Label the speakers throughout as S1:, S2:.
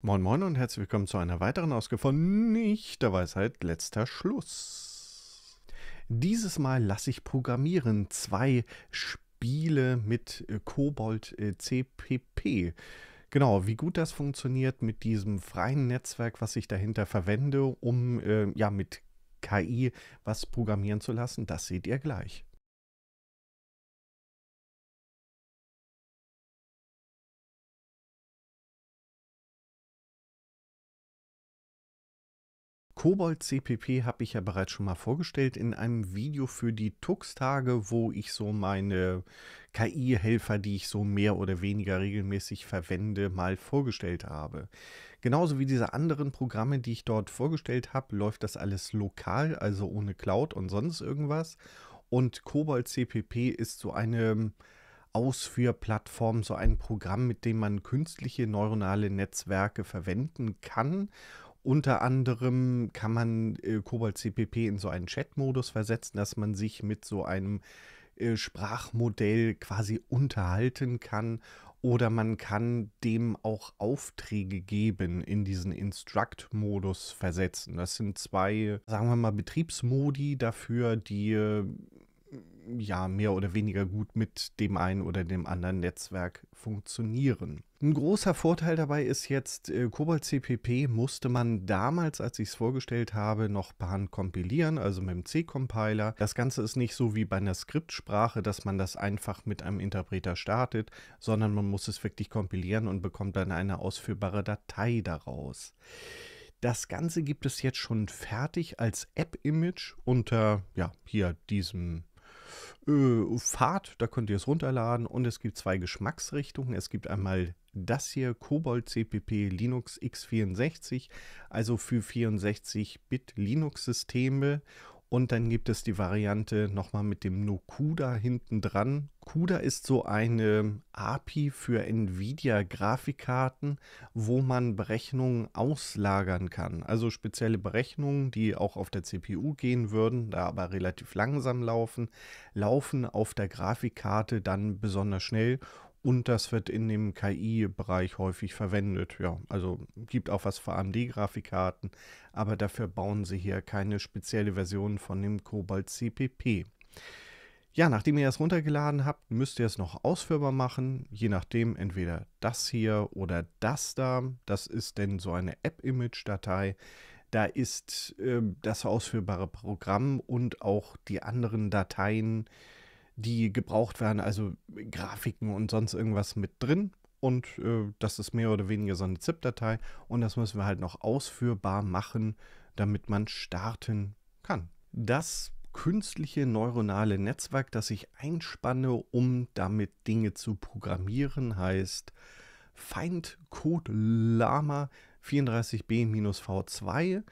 S1: Moin Moin und herzlich willkommen zu einer weiteren Ausgabe von Nicht der Weisheit letzter Schluss. Dieses Mal lasse ich programmieren zwei Spiele mit äh, Kobold äh, CPP. Genau, wie gut das funktioniert mit diesem freien Netzwerk, was ich dahinter verwende, um äh, ja mit KI was programmieren zu lassen, das seht ihr gleich. Kobold CPP habe ich ja bereits schon mal vorgestellt in einem Video für die Tux-Tage, wo ich so meine KI-Helfer, die ich so mehr oder weniger regelmäßig verwende, mal vorgestellt habe. Genauso wie diese anderen Programme, die ich dort vorgestellt habe, läuft das alles lokal, also ohne Cloud und sonst irgendwas. Und Kobold CPP ist so eine ähm, Ausführplattform, so ein Programm, mit dem man künstliche neuronale Netzwerke verwenden kann unter anderem kann man äh, Cobalt CPP in so einen Chat-Modus versetzen, dass man sich mit so einem äh, Sprachmodell quasi unterhalten kann oder man kann dem auch Aufträge geben, in diesen Instruct-Modus versetzen. Das sind zwei, sagen wir mal, Betriebsmodi dafür, die äh, ja mehr oder weniger gut mit dem einen oder dem anderen Netzwerk funktionieren. Ein großer Vorteil dabei ist jetzt, äh, Cobalt CPP musste man damals, als ich es vorgestellt habe, noch per Hand kompilieren, also mit dem C-Compiler. Das Ganze ist nicht so wie bei einer Skriptsprache, dass man das einfach mit einem Interpreter startet, sondern man muss es wirklich kompilieren und bekommt dann eine ausführbare Datei daraus. Das Ganze gibt es jetzt schon fertig als App-Image unter ja, hier diesem äh, Fahrt, da könnt ihr es runterladen und es gibt zwei Geschmacksrichtungen. Es gibt einmal das hier, Cobalt CPP Linux x64, also für 64-Bit Linux-Systeme und dann gibt es die Variante nochmal mit dem Nocuda hinten dran. CUDA ist so eine API für Nvidia-Grafikkarten, wo man Berechnungen auslagern kann. Also spezielle Berechnungen, die auch auf der CPU gehen würden, da aber relativ langsam laufen, laufen auf der Grafikkarte dann besonders schnell und das wird in dem KI-Bereich häufig verwendet. Ja, also gibt auch was für AMD-Grafikkarten, aber dafür bauen sie hier keine spezielle Version von dem Cobalt CPP. Ja, nachdem ihr das runtergeladen habt, müsst ihr es noch ausführbar machen. Je nachdem, entweder das hier oder das da. Das ist denn so eine App-Image-Datei. Da ist äh, das ausführbare Programm und auch die anderen Dateien die gebraucht werden, also Grafiken und sonst irgendwas mit drin. Und äh, das ist mehr oder weniger so eine ZIP-Datei. Und das müssen wir halt noch ausführbar machen, damit man starten kann. Das künstliche neuronale Netzwerk, das ich einspanne, um damit Dinge zu programmieren, heißt Find Lama 34b-v2.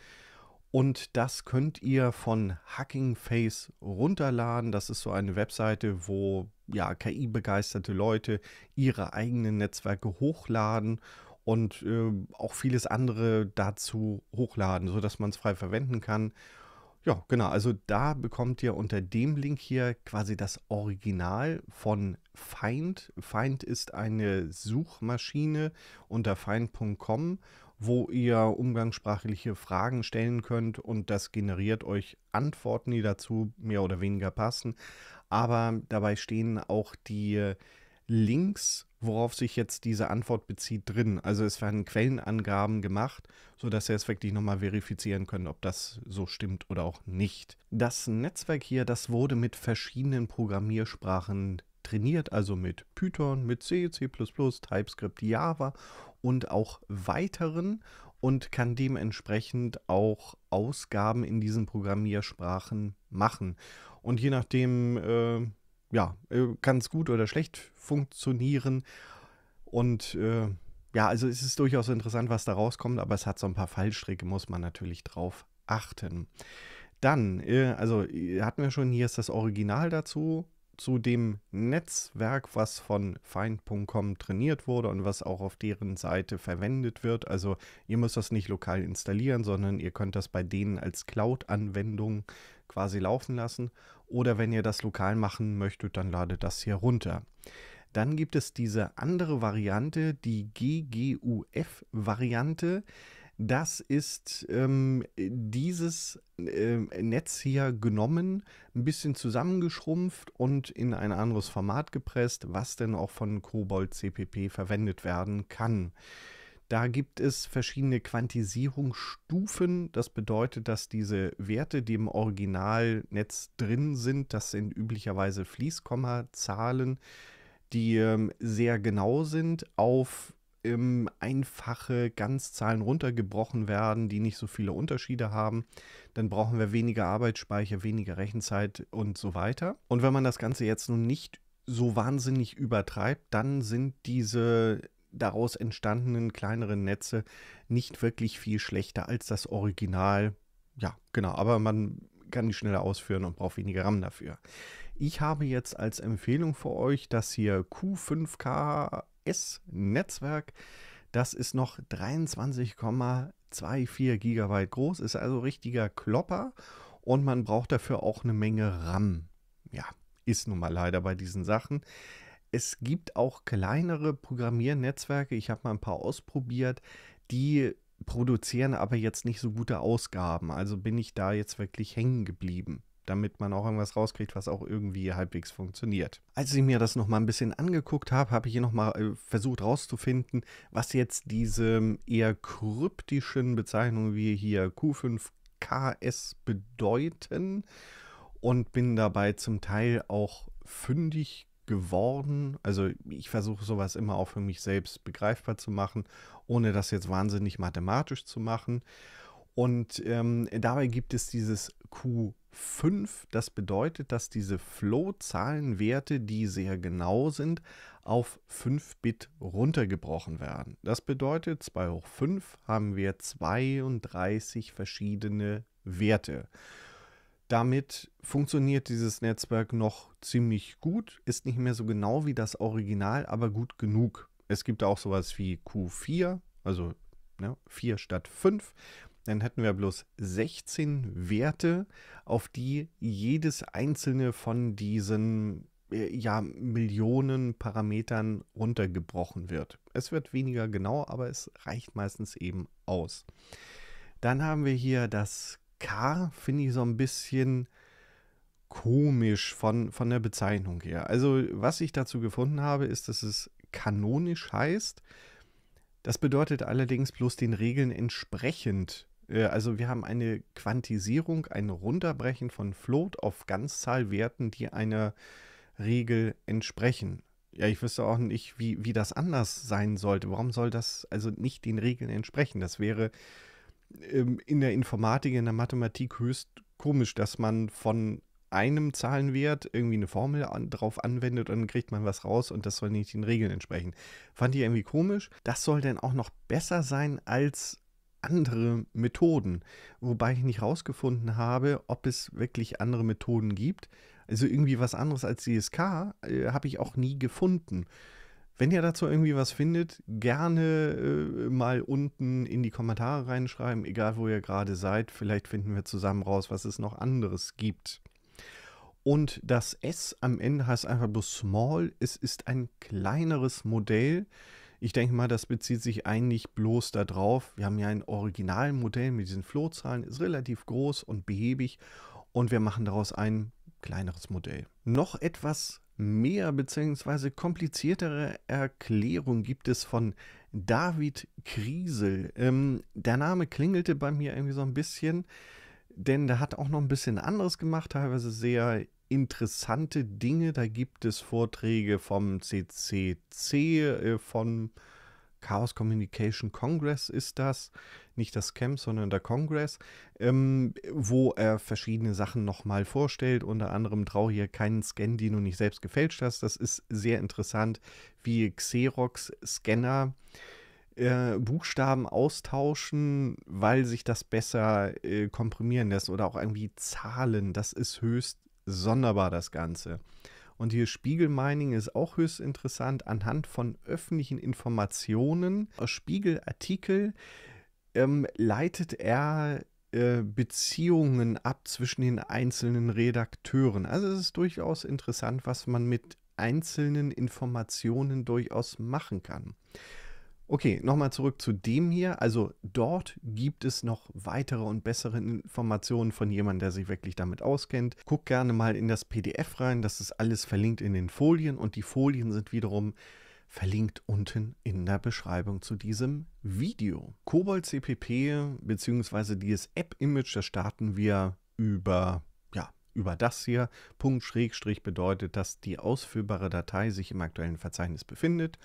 S1: Und das könnt ihr von Hacking Face runterladen. Das ist so eine Webseite, wo ja, KI-begeisterte Leute ihre eigenen Netzwerke hochladen und äh, auch vieles andere dazu hochladen, sodass man es frei verwenden kann. Ja, genau. Also da bekommt ihr unter dem Link hier quasi das Original von Feind. Feind ist eine Suchmaschine unter feind.com wo ihr umgangssprachliche Fragen stellen könnt und das generiert euch Antworten, die dazu mehr oder weniger passen. Aber dabei stehen auch die Links, worauf sich jetzt diese Antwort bezieht, drin. Also es werden Quellenangaben gemacht, sodass ihr es wirklich nochmal verifizieren könnt, ob das so stimmt oder auch nicht. Das Netzwerk hier, das wurde mit verschiedenen Programmiersprachen trainiert, also mit Python, mit C, C++, TypeScript, Java und auch weiteren und kann dementsprechend auch Ausgaben in diesen Programmiersprachen machen. Und je nachdem, äh, ja, äh, kann es gut oder schlecht funktionieren. Und äh, ja, also es ist durchaus interessant, was da rauskommt, aber es hat so ein paar Fallstricke, muss man natürlich drauf achten. Dann, äh, also äh, hatten wir schon, hier ist das Original dazu zu dem Netzwerk, was von Find.com trainiert wurde und was auch auf deren Seite verwendet wird. Also ihr müsst das nicht lokal installieren, sondern ihr könnt das bei denen als Cloud-Anwendung quasi laufen lassen. Oder wenn ihr das lokal machen möchtet, dann ladet das hier runter. Dann gibt es diese andere Variante, die GGUF-Variante. Das ist ähm, dieses äh, Netz hier genommen, ein bisschen zusammengeschrumpft und in ein anderes Format gepresst, was denn auch von Cobalt CPP verwendet werden kann. Da gibt es verschiedene Quantisierungsstufen. Das bedeutet, dass diese Werte, die im Originalnetz drin sind, das sind üblicherweise Fließkommazahlen, die ähm, sehr genau sind auf ähm, einfache Ganzzahlen runtergebrochen werden, die nicht so viele Unterschiede haben. Dann brauchen wir weniger Arbeitsspeicher, weniger Rechenzeit und so weiter. Und wenn man das Ganze jetzt nun nicht so wahnsinnig übertreibt, dann sind diese daraus entstandenen kleineren Netze nicht wirklich viel schlechter als das Original. Ja, genau, aber man kann die schneller ausführen und braucht weniger RAM dafür. Ich habe jetzt als Empfehlung für euch das hier Q5K GNSS-Netzwerk. Das ist noch 23,24 Gigabyte groß, ist also richtiger Klopper und man braucht dafür auch eine Menge RAM. Ja, ist nun mal leider bei diesen Sachen. Es gibt auch kleinere Programmiernetzwerke, ich habe mal ein paar ausprobiert, die produzieren aber jetzt nicht so gute Ausgaben. Also bin ich da jetzt wirklich hängen geblieben damit man auch irgendwas rauskriegt, was auch irgendwie halbwegs funktioniert. Als ich mir das nochmal ein bisschen angeguckt habe, habe ich hier nochmal äh, versucht rauszufinden, was jetzt diese ähm, eher kryptischen Bezeichnungen wie hier Q5KS bedeuten und bin dabei zum Teil auch fündig geworden. Also ich versuche sowas immer auch für mich selbst begreifbar zu machen, ohne das jetzt wahnsinnig mathematisch zu machen. Und ähm, dabei gibt es dieses Q5. Das bedeutet, dass diese Flow-Zahlenwerte, die sehr genau sind, auf 5 Bit runtergebrochen werden. Das bedeutet, 2 hoch 5 haben wir 32 verschiedene Werte. Damit funktioniert dieses Netzwerk noch ziemlich gut, ist nicht mehr so genau wie das Original, aber gut genug. Es gibt auch sowas wie Q4, also ne, 4 statt 5 dann hätten wir bloß 16 Werte, auf die jedes einzelne von diesen äh, ja, Millionen Parametern runtergebrochen wird. Es wird weniger genau, aber es reicht meistens eben aus. Dann haben wir hier das K, finde ich so ein bisschen komisch von, von der Bezeichnung her. Also was ich dazu gefunden habe, ist, dass es kanonisch heißt. Das bedeutet allerdings bloß den Regeln entsprechend äh, also wir haben eine Quantisierung, ein Runterbrechen von Float auf Ganzzahlwerten, die einer Regel entsprechen. Ja, ich wüsste auch nicht, wie, wie das anders sein sollte. Warum soll das also nicht den Regeln entsprechen? Das wäre ähm, in der Informatik, in der Mathematik höchst komisch, dass man von einem Zahlenwert irgendwie eine Formel an, drauf anwendet und dann kriegt man was raus und das soll nicht den Regeln entsprechen. Fand ich irgendwie komisch. Das soll denn auch noch besser sein als andere Methoden, wobei ich nicht herausgefunden habe, ob es wirklich andere Methoden gibt. Also irgendwie was anderes als CSK äh, habe ich auch nie gefunden. Wenn ihr dazu irgendwie was findet, gerne äh, mal unten in die Kommentare reinschreiben, egal wo ihr gerade seid. Vielleicht finden wir zusammen raus, was es noch anderes gibt. Und das S am Ende heißt einfach bloß Small. Es ist ein kleineres Modell. Ich denke mal, das bezieht sich eigentlich bloß darauf. Wir haben ja ein Originalmodell mit diesen Flohzahlen, ist relativ groß und behäbig und wir machen daraus ein kleineres Modell. Noch etwas mehr bzw. kompliziertere Erklärung gibt es von David Kriesel. Ähm, der Name klingelte bei mir irgendwie so ein bisschen, denn der hat auch noch ein bisschen anderes gemacht, teilweise sehr interessante Dinge. Da gibt es Vorträge vom CCC, äh, vom Chaos Communication Congress ist das, nicht das Camp, sondern der Congress, ähm, wo er verschiedene Sachen nochmal vorstellt. Unter anderem traue hier keinen Scan, den du nicht selbst gefälscht hast. Das ist sehr interessant, wie Xerox-Scanner äh, Buchstaben austauschen, weil sich das besser äh, komprimieren lässt oder auch irgendwie Zahlen. Das ist höchst sonderbar das Ganze. Und hier Spiegelmining ist auch höchst interessant anhand von öffentlichen Informationen aus Spiegelartikel ähm, leitet er äh, Beziehungen ab zwischen den einzelnen Redakteuren. Also es ist durchaus interessant, was man mit einzelnen Informationen durchaus machen kann. Okay, nochmal zurück zu dem hier. Also dort gibt es noch weitere und bessere Informationen von jemandem, der sich wirklich damit auskennt. Guck gerne mal in das PDF rein, das ist alles verlinkt in den Folien und die Folien sind wiederum verlinkt unten in der Beschreibung zu diesem Video. Cobalt CPP bzw. dieses App-Image, das starten wir über über das hier. Punkt Schrägstrich bedeutet, dass die ausführbare Datei sich im aktuellen Verzeichnis befindet.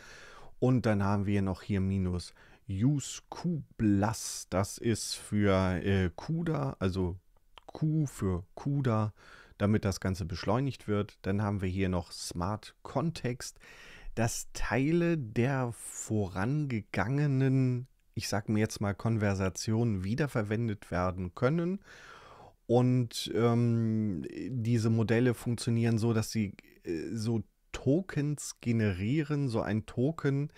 S1: Und dann haben wir noch hier minus use kublas. Das ist für äh, CUDA, also Q für CUDA, damit das Ganze beschleunigt wird. Dann haben wir hier noch Smart Context, dass Teile der vorangegangenen, ich sage mir jetzt mal Konversationen, wiederverwendet werden können. Und ähm, diese Modelle funktionieren so, dass sie äh, so Tokens generieren. So ein Token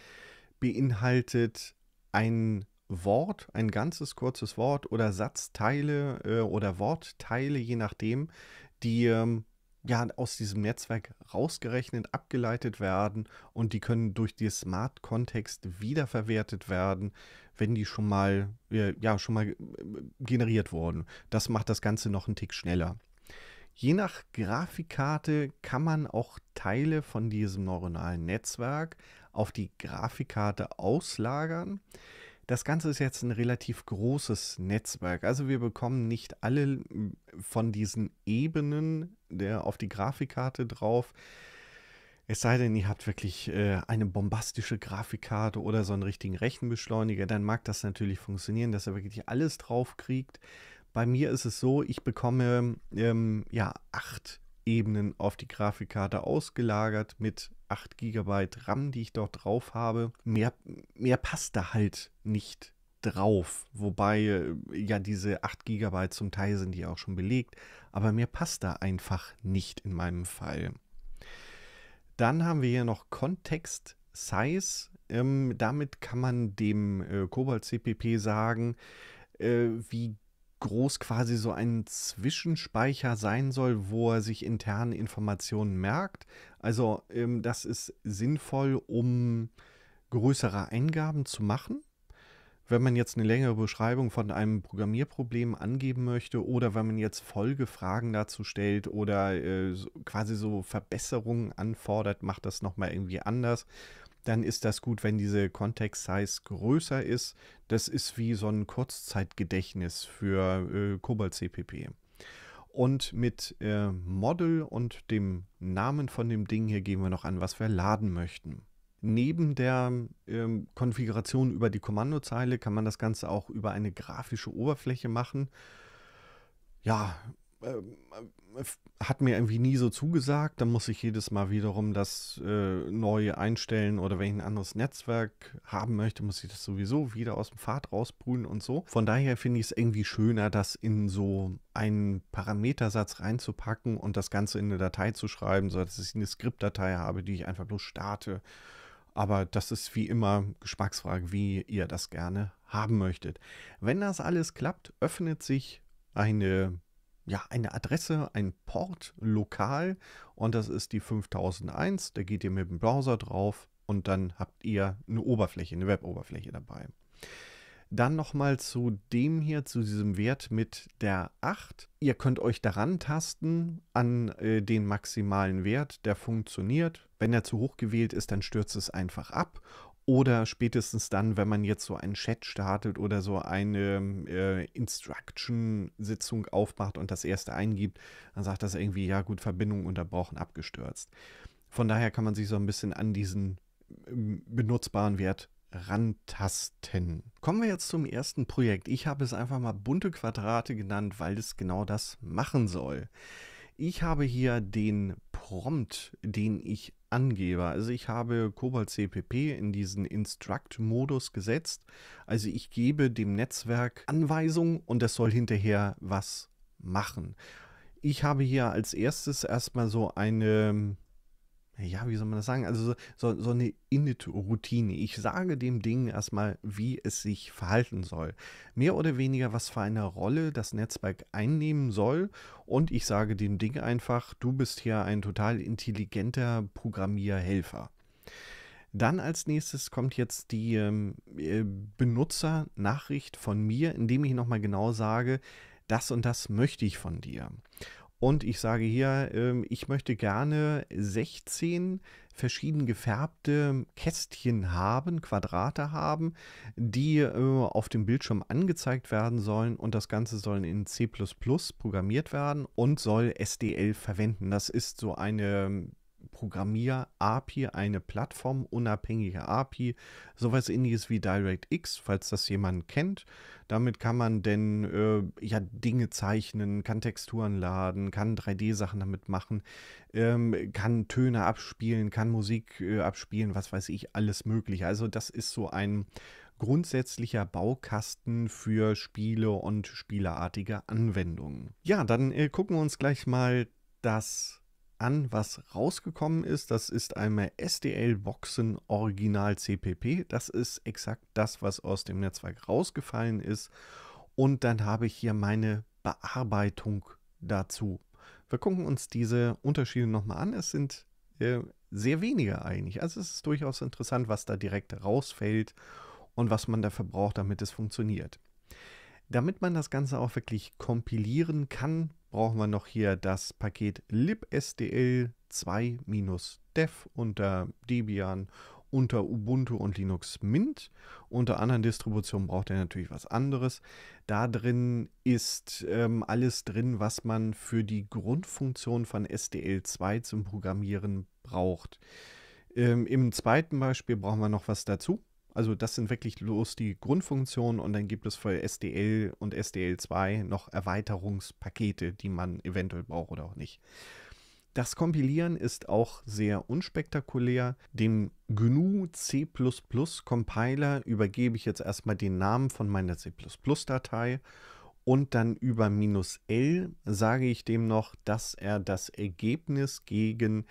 S1: beinhaltet ein Wort, ein ganzes kurzes Wort oder Satzteile äh, oder Wortteile, je nachdem, die ähm, ja aus diesem Netzwerk rausgerechnet, abgeleitet werden und die können durch die Smart-Kontext wiederverwertet werden, wenn die schon mal, äh, ja, schon mal äh, generiert wurden. Das macht das Ganze noch einen Tick schneller. Je nach Grafikkarte kann man auch Teile von diesem neuronalen Netzwerk auf die Grafikkarte auslagern. Das Ganze ist jetzt ein relativ großes Netzwerk. Also wir bekommen nicht alle von diesen Ebenen der, auf die Grafikkarte drauf. Es sei denn, ihr habt wirklich äh, eine bombastische Grafikkarte oder so einen richtigen Rechenbeschleuniger, dann mag das natürlich funktionieren, dass ihr wirklich alles drauf kriegt. Bei mir ist es so, ich bekomme ähm, ja acht Ebenen auf die Grafikkarte ausgelagert mit 8 GB RAM, die ich dort drauf habe. Mehr, mehr passt da halt nicht drauf. Wobei äh, ja diese 8 GB zum Teil sind die auch schon belegt, aber mehr passt da einfach nicht in meinem Fall. Dann haben wir hier noch Kontext Size. Ähm, damit kann man dem äh, Cobalt CPP sagen, äh, wie groß quasi so ein Zwischenspeicher sein soll, wo er sich interne Informationen merkt. Also ähm, das ist sinnvoll, um größere Eingaben zu machen. Wenn man jetzt eine längere Beschreibung von einem Programmierproblem angeben möchte oder wenn man jetzt Folgefragen dazu stellt oder äh, quasi so Verbesserungen anfordert, macht das nochmal irgendwie anders dann ist das gut, wenn diese Context-Size größer ist. Das ist wie so ein Kurzzeitgedächtnis für äh, Cobalt-CPP. Und mit äh, Model und dem Namen von dem Ding hier geben wir noch an, was wir laden möchten. Neben der ähm, Konfiguration über die Kommandozeile kann man das Ganze auch über eine grafische Oberfläche machen. Ja, ähm, äh, hat mir irgendwie nie so zugesagt. Dann muss ich jedes Mal wiederum das äh, neue einstellen oder wenn ich ein anderes Netzwerk haben möchte, muss ich das sowieso wieder aus dem Pfad rausbrühen und so. Von daher finde ich es irgendwie schöner, das in so einen Parametersatz reinzupacken und das Ganze in eine Datei zu schreiben, sodass ich eine Skriptdatei habe, die ich einfach bloß starte. Aber das ist wie immer Geschmacksfrage, wie ihr das gerne haben möchtet. Wenn das alles klappt, öffnet sich eine ja, eine Adresse, ein Port lokal und das ist die 5001. Da geht ihr mit dem Browser drauf und dann habt ihr eine Oberfläche, eine Web-Oberfläche dabei. Dann nochmal zu dem hier, zu diesem Wert mit der 8. Ihr könnt euch daran tasten an äh, den maximalen Wert, der funktioniert. Wenn er zu hoch gewählt ist, dann stürzt es einfach ab oder spätestens dann, wenn man jetzt so einen Chat startet oder so eine äh, Instruction-Sitzung aufmacht und das erste eingibt, dann sagt das irgendwie, ja gut, Verbindung unterbrochen, abgestürzt. Von daher kann man sich so ein bisschen an diesen ähm, benutzbaren Wert rantasten. Kommen wir jetzt zum ersten Projekt. Ich habe es einfach mal bunte Quadrate genannt, weil es genau das machen soll. Ich habe hier den Prompt, den ich Angeber. Also ich habe Cobalt CPP in diesen Instruct-Modus gesetzt. Also ich gebe dem Netzwerk Anweisungen und das soll hinterher was machen. Ich habe hier als erstes erstmal so eine ja, wie soll man das sagen? Also so, so eine Init-Routine. Ich sage dem Ding erstmal, wie es sich verhalten soll. Mehr oder weniger, was für eine Rolle das Netzwerk einnehmen soll. Und ich sage dem Ding einfach, du bist hier ein total intelligenter Programmierhelfer. Dann als nächstes kommt jetzt die ähm, äh, Benutzernachricht von mir, indem ich nochmal genau sage, das und das möchte ich von dir. Und ich sage hier, ähm, ich möchte gerne 16 verschieden gefärbte Kästchen haben, Quadrate haben, die äh, auf dem Bildschirm angezeigt werden sollen. Und das Ganze soll in C programmiert werden und soll SDL verwenden. Das ist so eine Programmier-API, eine plattformunabhängige API, sowas ähnliches wie DirectX, falls das jemand kennt. Damit kann man denn äh, ja Dinge zeichnen, kann Texturen laden, kann 3D-Sachen damit machen, ähm, kann Töne abspielen, kann Musik äh, abspielen, was weiß ich, alles mögliche. Also das ist so ein grundsätzlicher Baukasten für Spiele und spielerartige Anwendungen. Ja, dann äh, gucken wir uns gleich mal das an, was rausgekommen ist. Das ist einmal SDL Boxen Original CPP. Das ist exakt das, was aus dem Netzwerk rausgefallen ist. Und dann habe ich hier meine Bearbeitung dazu. Wir gucken uns diese Unterschiede nochmal an. Es sind äh, sehr wenige eigentlich. Also es ist durchaus interessant, was da direkt rausfällt und was man dafür braucht, damit es funktioniert. Damit man das Ganze auch wirklich kompilieren kann, brauchen wir noch hier das Paket libsdl 2-dev unter Debian unter Ubuntu und Linux Mint. Unter anderen Distributionen braucht er natürlich was anderes. Da drin ist ähm, alles drin, was man für die Grundfunktion von SDL2 zum Programmieren braucht. Ähm, Im zweiten Beispiel brauchen wir noch was dazu. Also das sind wirklich bloß die Grundfunktionen und dann gibt es für SDL und SDL2 noch Erweiterungspakete, die man eventuell braucht oder auch nicht. Das Kompilieren ist auch sehr unspektakulär. Dem GNU C++ Compiler übergebe ich jetzt erstmal den Namen von meiner C++ Datei und dann über minus L sage ich dem noch, dass er das Ergebnis gegen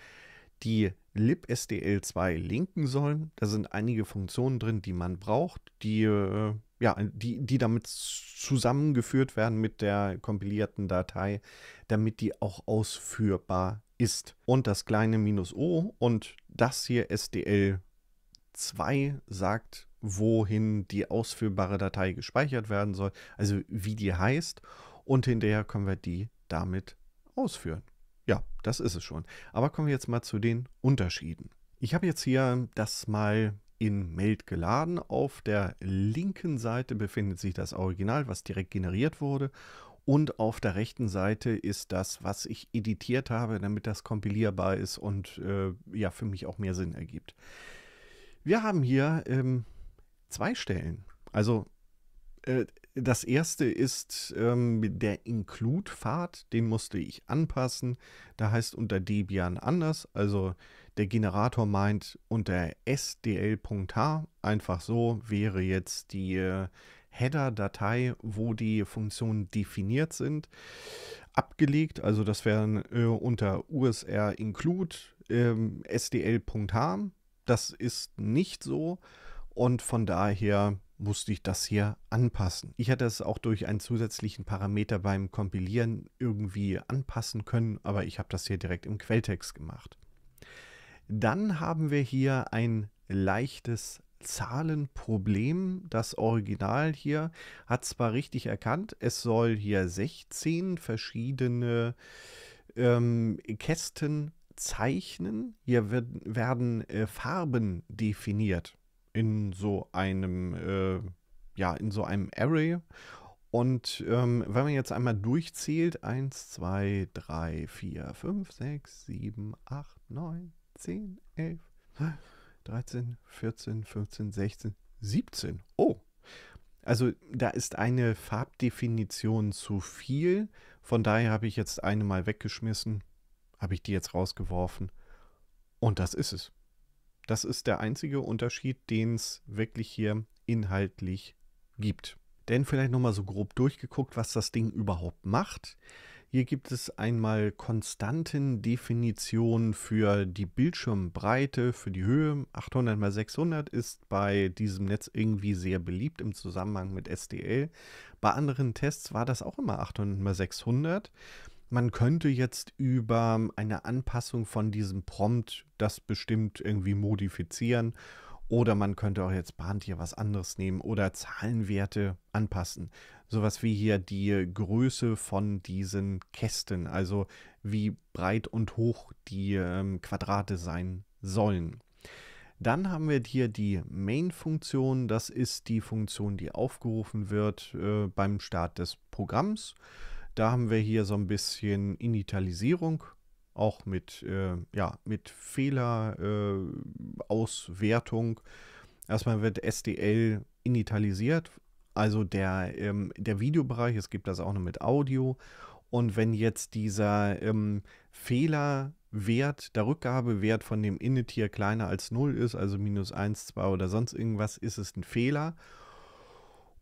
S1: die libSDL2 linken sollen. Da sind einige Funktionen drin, die man braucht, die, äh, ja, die, die damit zusammengeführt werden mit der kompilierten Datei, damit die auch ausführbar ist. Und das kleine minus O und das hier SDL2 sagt, wohin die ausführbare Datei gespeichert werden soll, also wie die heißt. Und hinterher können wir die damit ausführen. Ja, das ist es schon. Aber kommen wir jetzt mal zu den Unterschieden. Ich habe jetzt hier das mal in Meld geladen. Auf der linken Seite befindet sich das Original, was direkt generiert wurde. Und auf der rechten Seite ist das, was ich editiert habe, damit das kompilierbar ist und äh, ja, für mich auch mehr Sinn ergibt. Wir haben hier ähm, zwei Stellen. Also äh, das erste ist ähm, der Include-Pfad, den musste ich anpassen. Da heißt unter Debian anders. Also der Generator meint unter sdl.h einfach so wäre jetzt die äh, Header-Datei, wo die Funktionen definiert sind, abgelegt. Also das wären äh, unter usr include ähm, sdl.h. Das ist nicht so und von daher musste ich das hier anpassen. Ich hätte es auch durch einen zusätzlichen Parameter beim Kompilieren irgendwie anpassen können, aber ich habe das hier direkt im Quelltext gemacht. Dann haben wir hier ein leichtes Zahlenproblem. Das Original hier hat zwar richtig erkannt, es soll hier 16 verschiedene ähm, Kästen zeichnen. Hier wird, werden äh, Farben definiert in so einem, äh, ja, in so einem Array. Und ähm, wenn man jetzt einmal durchzählt, 1, 2, 3, 4, 5, 6, 7, 8, 9, 10, 11, 13, 14, 15, 16, 17. Oh, also da ist eine Farbdefinition zu viel. Von daher habe ich jetzt eine mal weggeschmissen, habe ich die jetzt rausgeworfen. Und das ist es. Das ist der einzige Unterschied, den es wirklich hier inhaltlich gibt. Denn vielleicht nochmal so grob durchgeguckt, was das Ding überhaupt macht. Hier gibt es einmal konstanten Definitionen für die Bildschirmbreite, für die Höhe. 800 x 600 ist bei diesem Netz irgendwie sehr beliebt im Zusammenhang mit SDL. Bei anderen Tests war das auch immer 800 x 600 man könnte jetzt über ähm, eine Anpassung von diesem Prompt das bestimmt irgendwie modifizieren. Oder man könnte auch jetzt Bahntier was anderes nehmen oder Zahlenwerte anpassen. Sowas wie hier die Größe von diesen Kästen, also wie breit und hoch die ähm, Quadrate sein sollen. Dann haben wir hier die Main-Funktion. Das ist die Funktion, die aufgerufen wird äh, beim Start des Programms. Da haben wir hier so ein bisschen Initialisierung, auch mit, äh, ja, mit Fehlerauswertung. Erstmal wird SDL initialisiert, also der, ähm, der Videobereich, es gibt das auch noch mit Audio. Und wenn jetzt dieser ähm, Fehlerwert, der Rückgabewert von dem Init hier kleiner als 0 ist, also minus 1, 2 oder sonst irgendwas, ist es ein Fehler.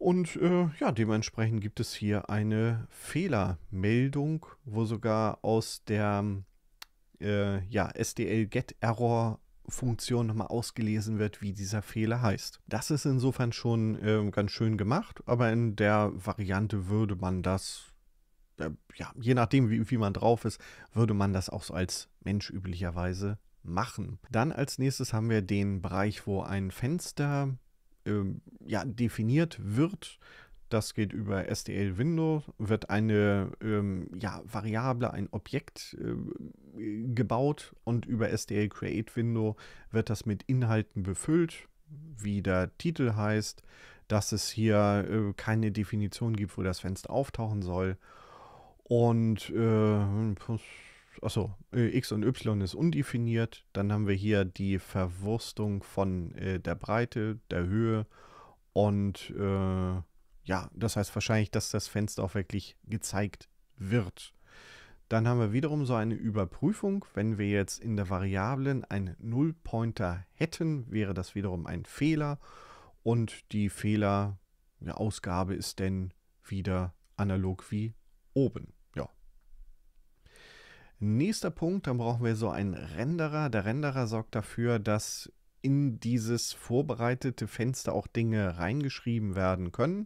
S1: Und äh, ja, dementsprechend gibt es hier eine Fehlermeldung, wo sogar aus der äh, ja, SDL-Get-Error Funktion nochmal ausgelesen wird, wie dieser Fehler heißt. Das ist insofern schon äh, ganz schön gemacht, aber in der Variante würde man das, äh, ja, je nachdem, wie, wie man drauf ist, würde man das auch so als Mensch üblicherweise machen. Dann als nächstes haben wir den Bereich, wo ein Fenster ähm, ja, definiert wird. Das geht über SDL Window, wird eine ähm, ja, Variable, ein Objekt äh, gebaut und über SDL Create Window wird das mit Inhalten befüllt, wie der Titel heißt, dass es hier äh, keine Definition gibt, wo das Fenster auftauchen soll. Und äh, achso, äh, x und y ist undefiniert. Dann haben wir hier die Verwurstung von äh, der Breite, der Höhe und äh, ja, das heißt wahrscheinlich, dass das Fenster auch wirklich gezeigt wird. Dann haben wir wiederum so eine Überprüfung. Wenn wir jetzt in der Variablen einen Nullpointer hätten, wäre das wiederum ein Fehler und die Fehlerausgabe ist dann wieder analog wie oben. Nächster Punkt, dann brauchen wir so einen Renderer. Der Renderer sorgt dafür, dass in dieses vorbereitete Fenster auch Dinge reingeschrieben werden können.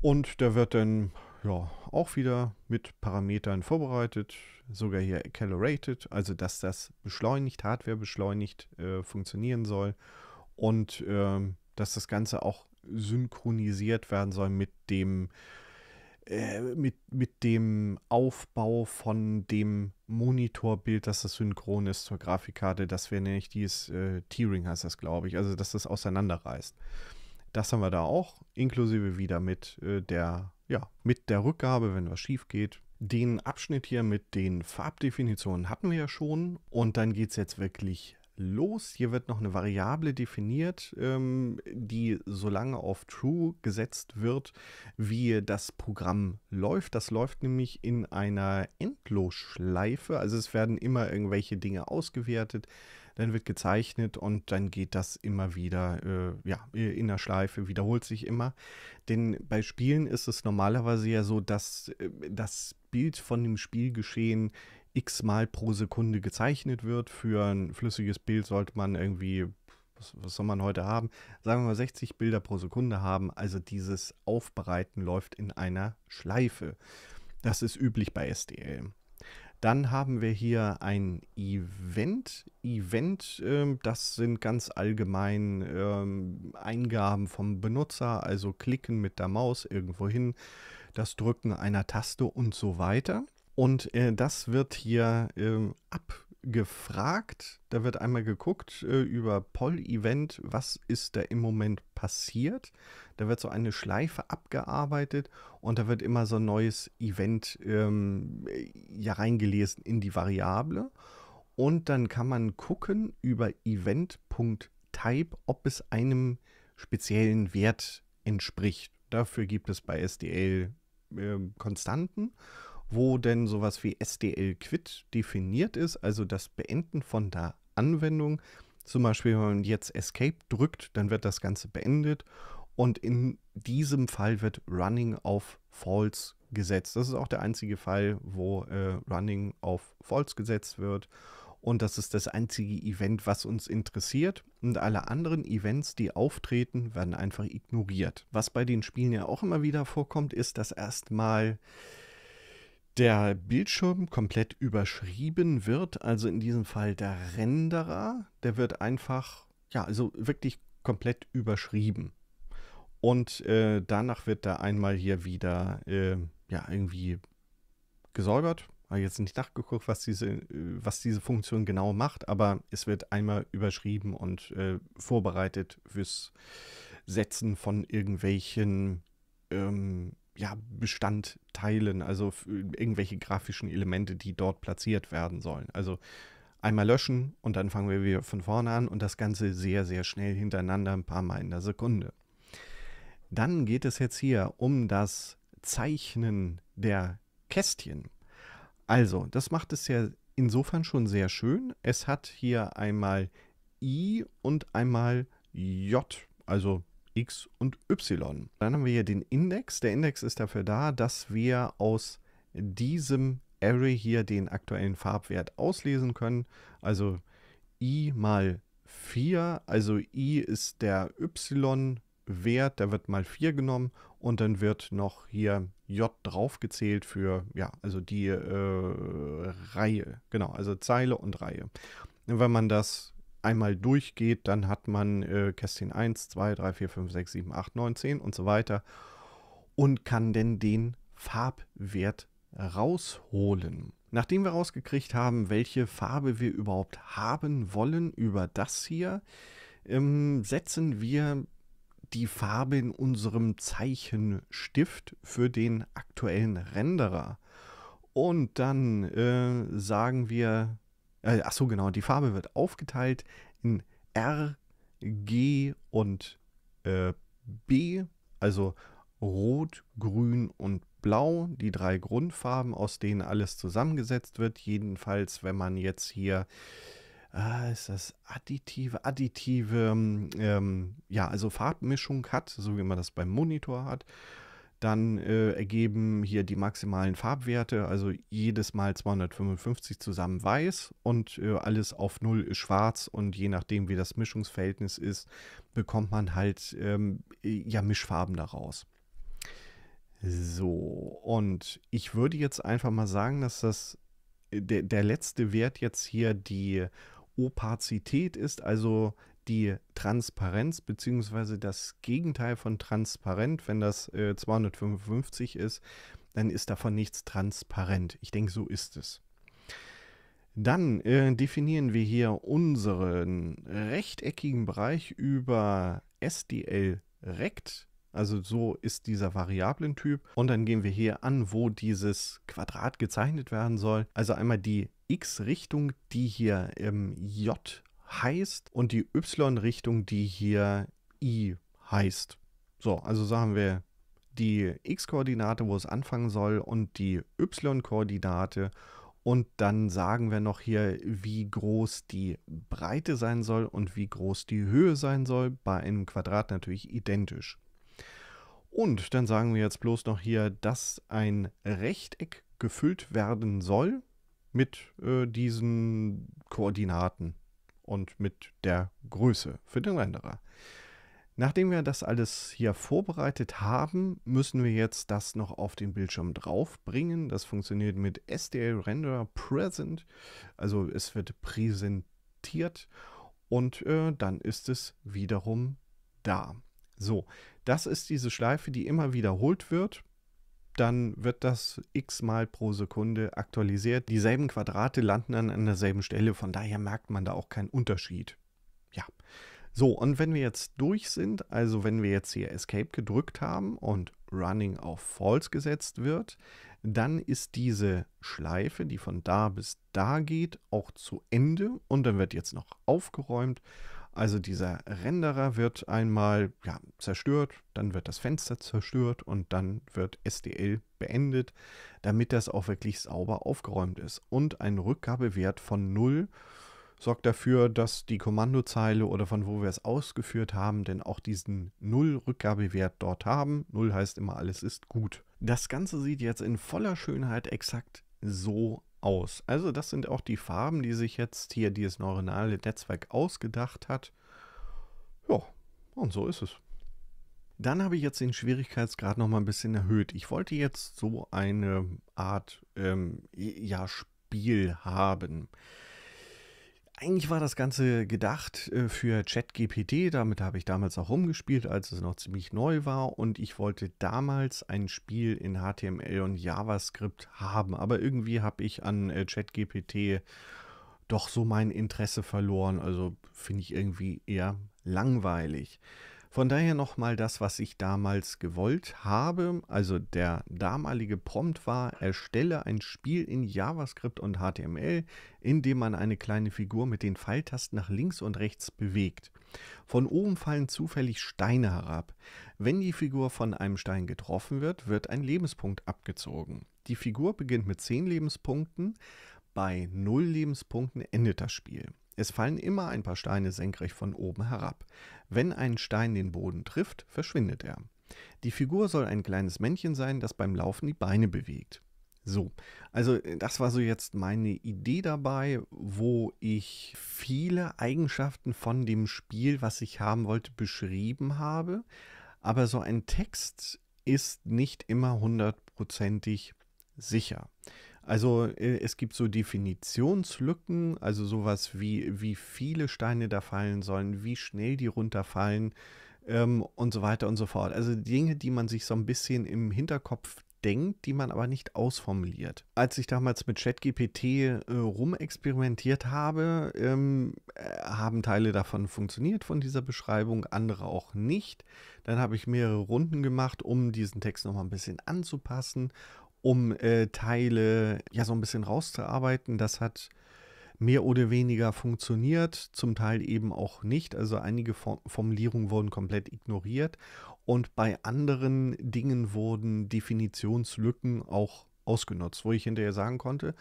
S1: Und der wird dann ja, auch wieder mit Parametern vorbereitet, sogar hier accelerated, also dass das beschleunigt, Hardware beschleunigt äh, funktionieren soll und äh, dass das Ganze auch synchronisiert werden soll mit dem äh, mit, mit dem Aufbau von dem Monitorbild, dass das synchron ist zur Grafikkarte, dass wir nämlich dieses äh, Tearing heißt das, glaube ich, also dass das auseinanderreißt. Das haben wir da auch, inklusive wieder mit äh, der, ja, mit der Rückgabe, wenn was schief geht. Den Abschnitt hier mit den Farbdefinitionen hatten wir ja schon. Und dann geht es jetzt wirklich los. Hier wird noch eine Variable definiert, ähm, die so lange auf True gesetzt wird, wie das Programm läuft. Das läuft nämlich in einer Endlosschleife. Also es werden immer irgendwelche Dinge ausgewertet, dann wird gezeichnet und dann geht das immer wieder äh, ja, in der Schleife, wiederholt sich immer. Denn bei Spielen ist es normalerweise ja so, dass äh, das Bild von dem Spielgeschehen x-mal pro Sekunde gezeichnet wird. Für ein flüssiges Bild sollte man irgendwie, was, was, soll man heute haben? Sagen wir mal 60 Bilder pro Sekunde haben. Also dieses Aufbereiten läuft in einer Schleife. Das ist üblich bei SDL. Dann haben wir hier ein Event. Event, äh, das sind ganz allgemein äh, Eingaben vom Benutzer, also klicken mit der Maus irgendwo hin, das Drücken einer Taste und so weiter. Und äh, das wird hier ähm, abgefragt. Da wird einmal geguckt äh, über Poll-Event, was ist da im Moment passiert. Da wird so eine Schleife abgearbeitet und da wird immer so ein neues Event ähm, äh, ja reingelesen in die Variable. Und dann kann man gucken über event.type, ob es einem speziellen Wert entspricht. Dafür gibt es bei SDL äh, Konstanten wo denn sowas wie SDL-Quit definiert ist, also das Beenden von der Anwendung. Zum Beispiel, wenn man jetzt Escape drückt, dann wird das Ganze beendet. Und in diesem Fall wird Running auf False gesetzt. Das ist auch der einzige Fall, wo äh, Running auf False gesetzt wird. Und das ist das einzige Event, was uns interessiert. Und alle anderen Events, die auftreten, werden einfach ignoriert. Was bei den Spielen ja auch immer wieder vorkommt, ist, dass erstmal der Bildschirm komplett überschrieben wird, also in diesem Fall der Renderer, der wird einfach, ja, also wirklich komplett überschrieben. Und äh, danach wird da einmal hier wieder, äh, ja, irgendwie gesäubert. Habe jetzt nicht nachgeguckt, was diese, äh, was diese Funktion genau macht, aber es wird einmal überschrieben und äh, vorbereitet fürs Setzen von irgendwelchen ähm, ja, Bestand Teilen, also irgendwelche grafischen Elemente, die dort platziert werden sollen. Also einmal löschen und dann fangen wir wieder von vorne an und das Ganze sehr, sehr schnell hintereinander, ein paar Mal in der Sekunde. Dann geht es jetzt hier um das Zeichnen der Kästchen. Also, das macht es ja insofern schon sehr schön. Es hat hier einmal I und einmal J, also X und Y. Dann haben wir hier den Index. Der Index ist dafür da, dass wir aus diesem Array hier den aktuellen Farbwert auslesen können. Also i mal 4, also i ist der y-Wert, der wird mal 4 genommen und dann wird noch hier j draufgezählt für, ja, also die äh, Reihe, genau, also Zeile und Reihe. Wenn man das einmal durchgeht, dann hat man äh, Kästchen 1, 2, 3, 4, 5, 6, 7, 8, 9, 10 und so weiter und kann denn den Farbwert rausholen. Nachdem wir rausgekriegt haben, welche Farbe wir überhaupt haben wollen über das hier, ähm, setzen wir die Farbe in unserem Zeichenstift für den aktuellen Renderer. Und dann äh, sagen wir äh, ach so, genau. Die Farbe wird aufgeteilt in R, G und äh, B, also Rot, Grün und Blau, die drei Grundfarben, aus denen alles zusammengesetzt wird. Jedenfalls, wenn man jetzt hier, äh, ist das additive, additive, ähm, ja, also Farbmischung hat, so wie man das beim Monitor hat. Dann äh, ergeben hier die maximalen Farbwerte, also jedes Mal 255 zusammen weiß und äh, alles auf 0 ist schwarz und je nachdem, wie das Mischungsverhältnis ist, bekommt man halt ähm, ja Mischfarben daraus. So, und ich würde jetzt einfach mal sagen, dass das äh, der, der letzte Wert jetzt hier die Opazität ist, also die Transparenz beziehungsweise das Gegenteil von transparent, wenn das äh, 255 ist, dann ist davon nichts transparent. Ich denke, so ist es. Dann äh, definieren wir hier unseren rechteckigen Bereich über SDL Rect. Also so ist dieser Variablentyp. Und dann gehen wir hier an, wo dieses Quadrat gezeichnet werden soll. Also einmal die x-Richtung, die hier im J heißt und die Y-Richtung, die hier I heißt. So, also sagen wir die X-Koordinate, wo es anfangen soll und die Y-Koordinate und dann sagen wir noch hier, wie groß die Breite sein soll und wie groß die Höhe sein soll. Bei einem Quadrat natürlich identisch. Und dann sagen wir jetzt bloß noch hier, dass ein Rechteck gefüllt werden soll mit äh, diesen Koordinaten und mit der Größe für den Renderer. Nachdem wir das alles hier vorbereitet haben, müssen wir jetzt das noch auf den Bildschirm draufbringen. Das funktioniert mit SDL Renderer Present, also es wird präsentiert und äh, dann ist es wiederum da. So, das ist diese Schleife, die immer wiederholt wird dann wird das x-mal pro Sekunde aktualisiert. Dieselben Quadrate landen dann an derselben Stelle, von daher merkt man da auch keinen Unterschied. Ja. So, und wenn wir jetzt durch sind, also wenn wir jetzt hier Escape gedrückt haben und Running auf False gesetzt wird, dann ist diese Schleife, die von da bis da geht, auch zu Ende und dann wird jetzt noch aufgeräumt also dieser Renderer wird einmal ja, zerstört, dann wird das Fenster zerstört und dann wird SDL beendet, damit das auch wirklich sauber aufgeräumt ist. Und ein Rückgabewert von 0 sorgt dafür, dass die Kommandozeile oder von wo wir es ausgeführt haben, denn auch diesen 0 rückgabewert dort haben. 0 heißt immer, alles ist gut. Das Ganze sieht jetzt in voller Schönheit exakt so aus. Also das sind auch die Farben, die sich jetzt hier dieses neuronale Netzwerk ausgedacht hat. Ja, und so ist es. Dann habe ich jetzt den Schwierigkeitsgrad noch mal ein bisschen erhöht. Ich wollte jetzt so eine Art ähm, ja, Spiel haben eigentlich war das Ganze gedacht äh, für ChatGPT. Damit habe ich damals auch rumgespielt, als es noch ziemlich neu war. Und ich wollte damals ein Spiel in HTML und JavaScript haben. Aber irgendwie habe ich an äh, ChatGPT doch so mein Interesse verloren. Also finde ich irgendwie eher langweilig. Von daher nochmal das, was ich damals gewollt habe. Also der damalige Prompt war, erstelle ein Spiel in JavaScript und HTML, in dem man eine kleine Figur mit den Pfeiltasten nach links und rechts bewegt. Von oben fallen zufällig Steine herab. Wenn die Figur von einem Stein getroffen wird, wird ein Lebenspunkt abgezogen. Die Figur beginnt mit 10 Lebenspunkten. Bei 0 Lebenspunkten endet das Spiel. Es fallen immer ein paar Steine senkrecht von oben herab. Wenn ein Stein den Boden trifft, verschwindet er. Die Figur soll ein kleines Männchen sein, das beim Laufen die Beine bewegt. So, also äh, das war so jetzt meine Idee dabei, wo ich viele Eigenschaften von dem Spiel, was ich haben wollte, beschrieben habe. Aber so ein Text ist nicht immer hundertprozentig sicher. Also äh, es gibt so Definitionslücken, also sowas wie, wie viele Steine da fallen sollen, wie schnell die runterfallen ähm, und so weiter und so fort. Also Dinge, die man sich so ein bisschen im Hinterkopf denkt, die man aber nicht ausformuliert. Als ich damals mit ChatGPT äh, rumexperimentiert habe, ähm, äh, haben Teile davon funktioniert von dieser Beschreibung, andere auch nicht. Dann habe ich mehrere Runden gemacht, um diesen Text noch mal ein bisschen anzupassen um äh, Teile ja so ein bisschen rauszuarbeiten. Das hat mehr oder weniger funktioniert, zum Teil eben auch nicht. Also einige Formulierungen wurden komplett ignoriert und bei anderen Dingen wurden Definitionslücken auch ausgenutzt, wo ich hinterher sagen konnte,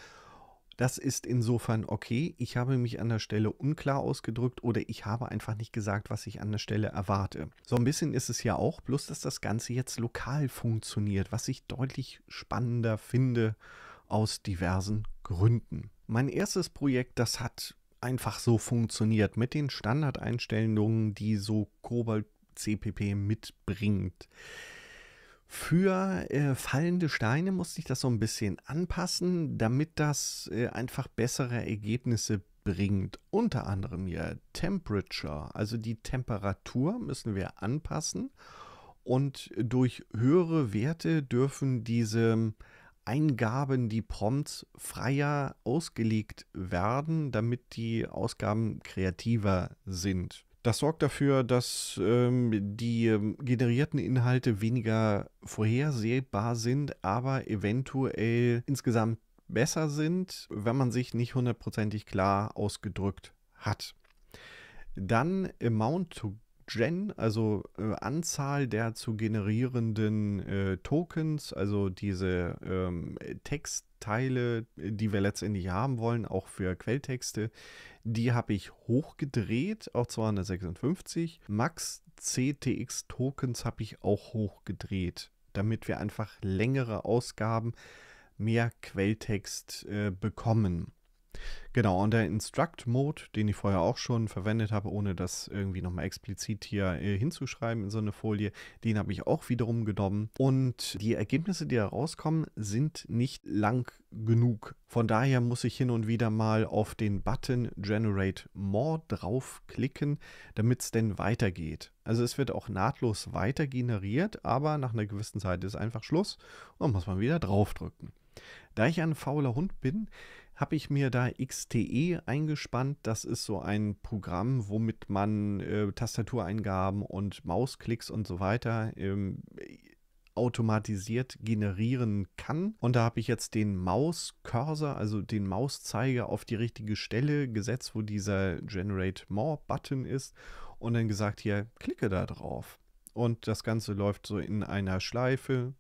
S1: das ist insofern okay. Ich habe mich an der Stelle unklar ausgedrückt oder ich habe einfach nicht gesagt, was ich an der Stelle erwarte. So ein bisschen ist es ja auch, bloß dass das Ganze jetzt lokal funktioniert, was ich deutlich spannender finde aus diversen Gründen. Mein erstes Projekt, das hat einfach so funktioniert mit den Standardeinstellungen, die so Cobalt CPP mitbringt. Für äh, fallende Steine musste ich das so ein bisschen anpassen, damit das äh, einfach bessere Ergebnisse bringt. Unter anderem hier Temperature, also die Temperatur müssen wir anpassen und durch höhere Werte dürfen diese Eingaben, die Prompts freier ausgelegt werden, damit die Ausgaben kreativer sind. Das sorgt dafür, dass ähm, die ähm, generierten Inhalte weniger vorhersehbar sind, aber eventuell insgesamt besser sind, wenn man sich nicht hundertprozentig klar ausgedrückt hat. Dann Amount to Gen, also äh, Anzahl der zu generierenden äh, Tokens, also diese ähm, Textteile, die wir letztendlich haben wollen, auch für Quelltexte, die habe ich hochgedreht auf 256. Max CTX Tokens habe ich auch hochgedreht, damit wir einfach längere Ausgaben, mehr Quelltext äh, bekommen. Genau, und der Instruct-Mode, den ich vorher auch schon verwendet habe, ohne das irgendwie nochmal explizit hier äh, hinzuschreiben in so eine Folie, den habe ich auch wiederum genommen. Und die Ergebnisse, die da rauskommen, sind nicht lang genug. Von daher muss ich hin und wieder mal auf den Button Generate More draufklicken, damit es denn weitergeht. Also es wird auch nahtlos weiter generiert, aber nach einer gewissen Zeit ist einfach Schluss und muss man wieder draufdrücken. Da ich ein fauler Hund bin, habe ich mir da XTE eingespannt. Das ist so ein Programm, womit man äh, Tastatureingaben und Mausklicks und so weiter ähm, automatisiert generieren kann. Und da habe ich jetzt den Mauscursor, also den Mauszeiger auf die richtige Stelle gesetzt, wo dieser Generate More Button ist und dann gesagt, hier, klicke da drauf. Und das Ganze läuft so in einer Schleife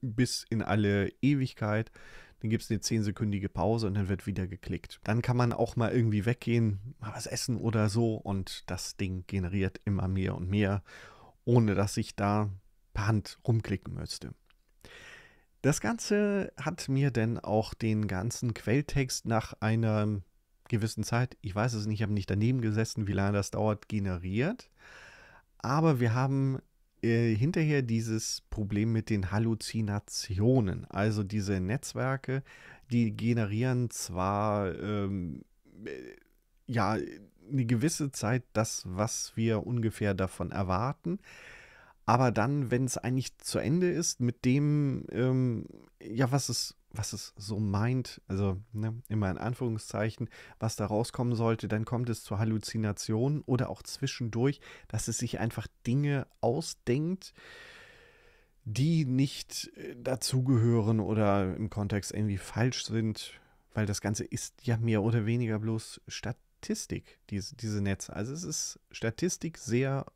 S1: bis in alle Ewigkeit dann gibt es eine zehnsekündige Pause und dann wird wieder geklickt. Dann kann man auch mal irgendwie weggehen, mal was essen oder so und das Ding generiert immer mehr und mehr, ohne dass ich da per Hand rumklicken müsste. Das Ganze hat mir denn auch den ganzen Quelltext nach einer gewissen Zeit, ich weiß es nicht, ich habe nicht daneben gesessen, wie lange das dauert, generiert. Aber wir haben äh, hinterher dieses Problem mit den Halluzinationen. Also diese Netzwerke, die generieren zwar ähm, äh, ja eine gewisse Zeit das, was wir ungefähr davon erwarten. Aber dann, wenn es eigentlich zu Ende ist, mit dem, ähm, ja, was es was es so meint, also ne, immer in Anführungszeichen, was da rauskommen sollte, dann kommt es zu Halluzinationen oder auch zwischendurch, dass es sich einfach Dinge ausdenkt, die nicht äh, dazugehören oder im Kontext irgendwie falsch sind, weil das Ganze ist ja mehr oder weniger bloß Statistik, diese, diese Netze. Also es ist Statistik sehr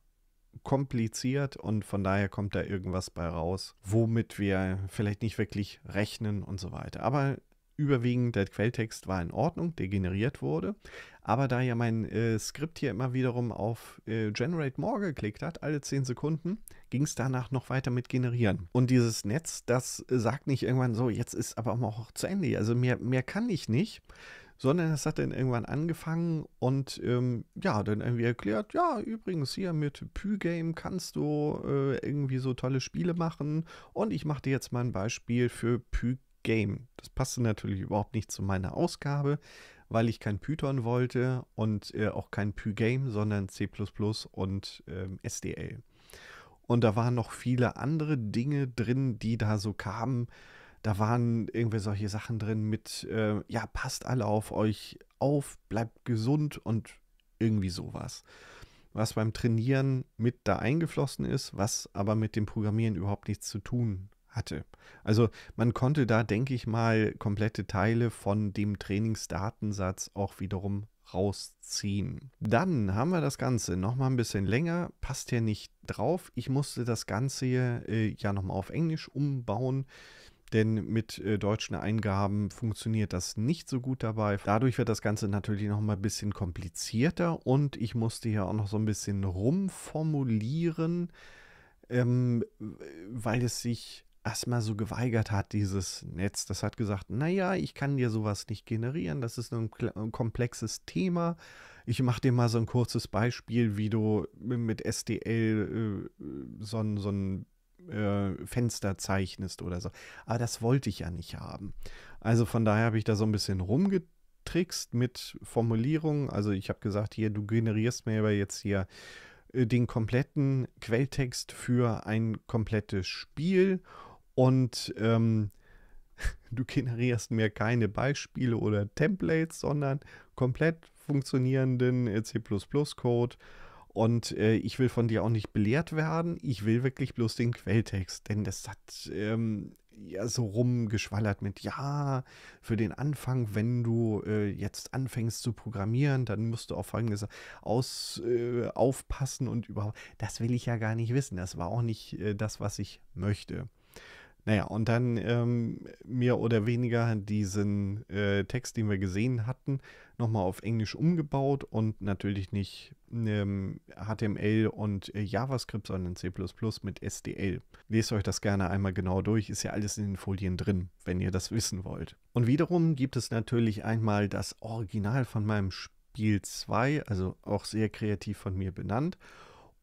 S1: kompliziert und von daher kommt da irgendwas bei raus, womit wir vielleicht nicht wirklich rechnen und so weiter. Aber überwiegend der Quelltext war in Ordnung, der generiert wurde. Aber da ja mein äh, Skript hier immer wiederum auf äh, Generate More geklickt hat, alle 10 Sekunden, ging es danach noch weiter mit Generieren. Und dieses Netz, das sagt nicht irgendwann so, jetzt ist aber auch zu Ende. Also mehr, mehr kann ich nicht, sondern es hat dann irgendwann angefangen und ähm, ja, dann irgendwie erklärt, ja, übrigens hier mit Pygame kannst du äh, irgendwie so tolle Spiele machen und ich mache dir jetzt mal ein Beispiel für Pygame. Das passte natürlich überhaupt nicht zu meiner Ausgabe, weil ich kein Python wollte und äh, auch kein Pygame, sondern C++ und ähm, SDL. Und da waren noch viele andere Dinge drin, die da so kamen, da waren irgendwie solche Sachen drin mit, äh, ja, passt alle auf euch auf, bleibt gesund und irgendwie sowas. Was beim Trainieren mit da eingeflossen ist, was aber mit dem Programmieren überhaupt nichts zu tun hatte. Also man konnte da, denke ich mal, komplette Teile von dem Trainingsdatensatz auch wiederum rausziehen. Dann haben wir das Ganze nochmal ein bisschen länger, passt ja nicht drauf. Ich musste das Ganze äh, ja nochmal auf Englisch umbauen denn mit äh, deutschen Eingaben funktioniert das nicht so gut dabei. Dadurch wird das Ganze natürlich noch mal ein bisschen komplizierter und ich musste hier auch noch so ein bisschen rumformulieren, ähm, weil es sich erstmal so geweigert hat, dieses Netz. Das hat gesagt, naja, ich kann dir sowas nicht generieren, das ist ein komplexes Thema. Ich mache dir mal so ein kurzes Beispiel, wie du mit SDL äh, so, so ein äh, Fenster zeichnest oder so. Aber das wollte ich ja nicht haben. Also von daher habe ich da so ein bisschen rumgetrickst mit Formulierungen. Also ich habe gesagt, hier, du generierst mir aber jetzt hier äh, den kompletten Quelltext für ein komplettes Spiel und ähm, du generierst mir keine Beispiele oder Templates, sondern komplett funktionierenden C++-Code und äh, ich will von dir auch nicht belehrt werden. Ich will wirklich bloß den Quelltext. Denn das hat ähm, ja so rumgeschwallert mit, ja, für den Anfang, wenn du äh, jetzt anfängst zu programmieren, dann musst du auf Folgendes aus, äh, aufpassen und überhaupt. Das will ich ja gar nicht wissen. Das war auch nicht äh, das, was ich möchte. Naja, und dann ähm, mehr oder weniger diesen äh, Text, den wir gesehen hatten, nochmal auf Englisch umgebaut und natürlich nicht ähm, HTML und äh, JavaScript, sondern C mit SDL. Lest euch das gerne einmal genau durch, ist ja alles in den Folien drin, wenn ihr das wissen wollt. Und wiederum gibt es natürlich einmal das Original von meinem Spiel 2, also auch sehr kreativ von mir benannt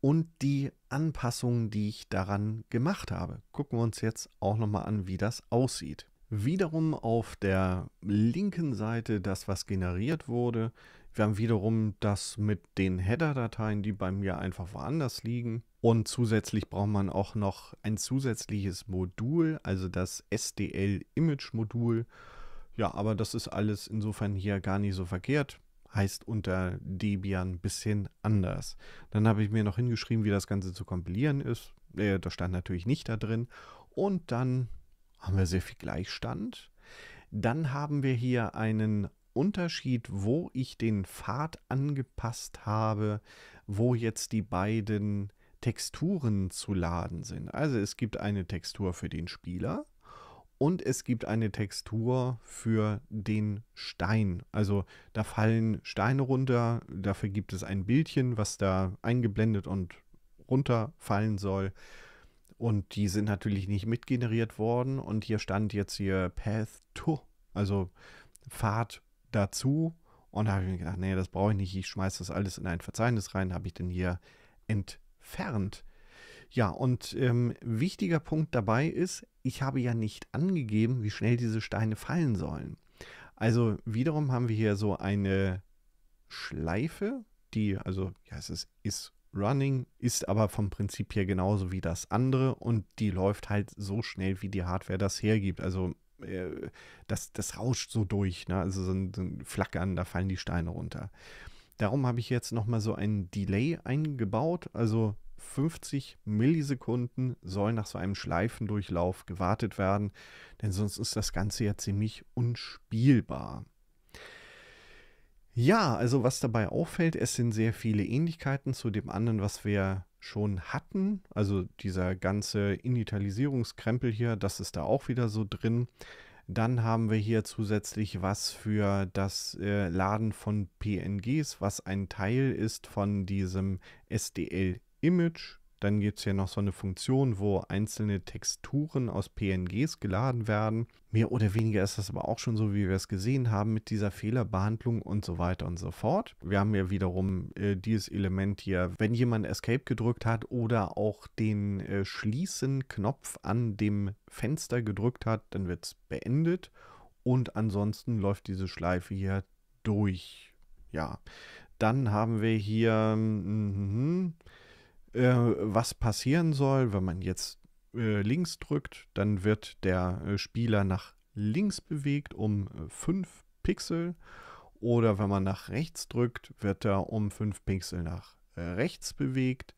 S1: und die Anpassungen, die ich daran gemacht habe. Gucken wir uns jetzt auch nochmal an, wie das aussieht. Wiederum auf der linken Seite das, was generiert wurde. Wir haben wiederum das mit den Header-Dateien, die bei mir einfach woanders liegen. Und zusätzlich braucht man auch noch ein zusätzliches Modul, also das SDL-Image-Modul. Ja, aber das ist alles insofern hier gar nicht so verkehrt heißt unter Debian ein bisschen anders. Dann habe ich mir noch hingeschrieben, wie das Ganze zu kompilieren ist. Äh, das stand natürlich nicht da drin. Und dann haben wir sehr viel Gleichstand. Dann haben wir hier einen Unterschied, wo ich den Pfad angepasst habe, wo jetzt die beiden Texturen zu laden sind. Also es gibt eine Textur für den Spieler und es gibt eine Textur für den Stein. Also da fallen Steine runter. Dafür gibt es ein Bildchen, was da eingeblendet und runterfallen soll. Und die sind natürlich nicht mitgeneriert worden. Und hier stand jetzt hier Path to, also Pfad dazu. Und da habe ich mir gedacht, nee, das brauche ich nicht. Ich schmeiße das alles in ein Verzeichnis rein. Habe ich denn hier entfernt. Ja, und ähm, wichtiger Punkt dabei ist, ich habe ja nicht angegeben, wie schnell diese Steine fallen sollen. Also wiederum haben wir hier so eine Schleife, die, also ja, es ist, ist running, ist aber vom Prinzip her genauso wie das andere und die läuft halt so schnell, wie die Hardware das hergibt. Also äh, das, das rauscht so durch, ne? also so ein, so ein Flackern, da fallen die Steine runter. Darum habe ich jetzt nochmal so einen Delay eingebaut, also 50 Millisekunden soll nach so einem Schleifendurchlauf gewartet werden, denn sonst ist das Ganze ja ziemlich unspielbar. Ja, also was dabei auffällt, es sind sehr viele Ähnlichkeiten zu dem anderen, was wir schon hatten. Also dieser ganze Initialisierungskrempel hier, das ist da auch wieder so drin. Dann haben wir hier zusätzlich was für das äh, Laden von PNGs, was ein Teil ist von diesem SDL Image. Dann gibt es hier noch so eine Funktion, wo einzelne Texturen aus PNGs geladen werden. Mehr oder weniger ist das aber auch schon so, wie wir es gesehen haben, mit dieser Fehlerbehandlung und so weiter und so fort. Wir haben ja wiederum äh, dieses Element hier, wenn jemand Escape gedrückt hat oder auch den äh, Schließen-Knopf an dem Fenster gedrückt hat, dann wird es beendet. Und ansonsten läuft diese Schleife hier durch. Ja, dann haben wir hier... Mm -hmm, äh, was passieren soll. Wenn man jetzt äh, links drückt, dann wird der äh, Spieler nach links bewegt um 5 äh, Pixel. Oder wenn man nach rechts drückt, wird er um 5 Pixel nach äh, rechts bewegt.